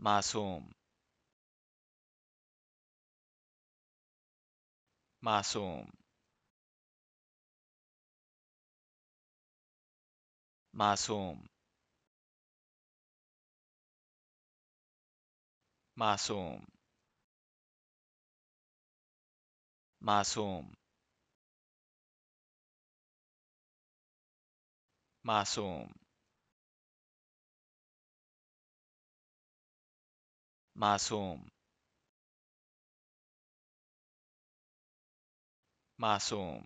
Masum. Masum. Masum. Masum. Masum. Masum. Masum. Masum.